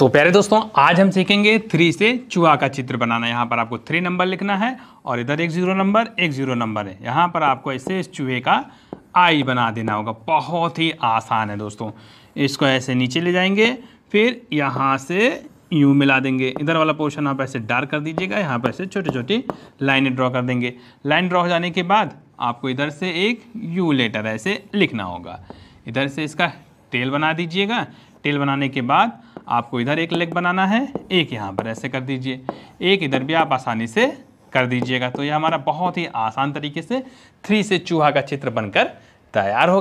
तो प्यारे दोस्तों आज हम सीखेंगे थ्री से चूहा का चित्र बनाना यहाँ पर आपको थ्री नंबर लिखना है और इधर एक ज़ीरो नंबर एक ज़ीरो नंबर है यहाँ पर आपको ऐसे इस चूहे का आई बना देना होगा बहुत ही आसान है दोस्तों इसको ऐसे नीचे ले जाएंगे फिर यहाँ से यूँ मिला देंगे इधर वाला पोर्शन आप ऐसे डार्क कर दीजिएगा यहाँ पर ऐसे छोटी छोटी लाइनें ड्रॉ कर देंगे लाइन ड्रॉ हो जाने के बाद आपको इधर से एक यू लेटर ऐसे लिखना होगा इधर से इसका टेल बना दीजिएगा टेल बनाने के बाद आपको इधर एक लेग बनाना है एक यहाँ पर ऐसे कर दीजिए एक इधर भी आप आसानी से कर दीजिएगा तो यह हमारा बहुत ही आसान तरीके से थ्री से चूहा का चित्र बनकर तैयार हो